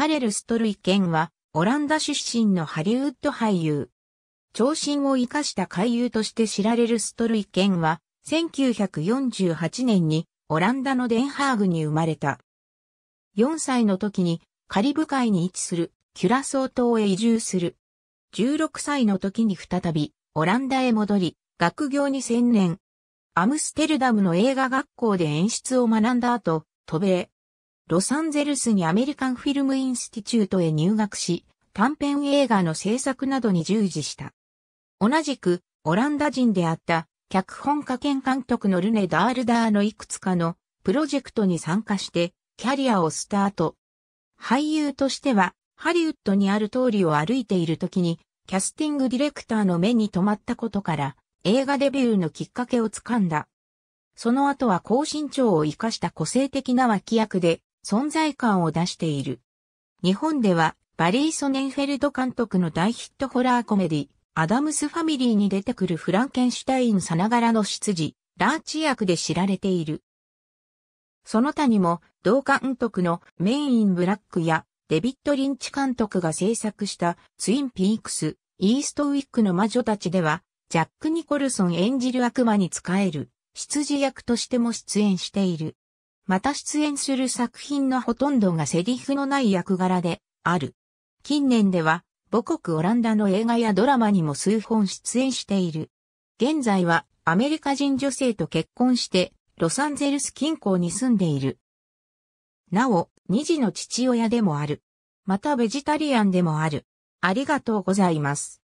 カレル・ストルイケンは、オランダ出身のハリウッド俳優。長身を生かした俳優として知られるストルイケンは、1948年にオランダのデンハーグに生まれた。4歳の時にカリブ海に位置するキュラソー島へ移住する。16歳の時に再びオランダへ戻り、学業に専念。アムステルダムの映画学校で演出を学んだ後、渡米、ロサンゼルスにアメリカンフィルムインスティチュートへ入学し、短編映画の制作などに従事した。同じく、オランダ人であった、脚本家兼監督のルネ・ダールダーのいくつかのプロジェクトに参加して、キャリアをスタート。俳優としては、ハリウッドにある通りを歩いている時に、キャスティングディレクターの目に留まったことから、映画デビューのきっかけをつかんだ。その後は高身長を生かした個性的な脇役で、存在感を出している。日本ではバリー・ソネンフェルド監督の大ヒットホラーコメディ、アダムス・ファミリーに出てくるフランケンシュタインさながらの執事、ラーチ役で知られている。その他にも、同監督のメイン・ブラックやデビッド・リンチ監督が制作したツイン・ピークス、イーストウィックの魔女たちでは、ジャック・ニコルソン演じる悪魔に仕える、執事役としても出演している。また出演する作品のほとんどがセリフのない役柄である。近年では母国オランダの映画やドラマにも数本出演している。現在はアメリカ人女性と結婚してロサンゼルス近郊に住んでいる。なお、二児の父親でもある。またベジタリアンでもある。ありがとうございます。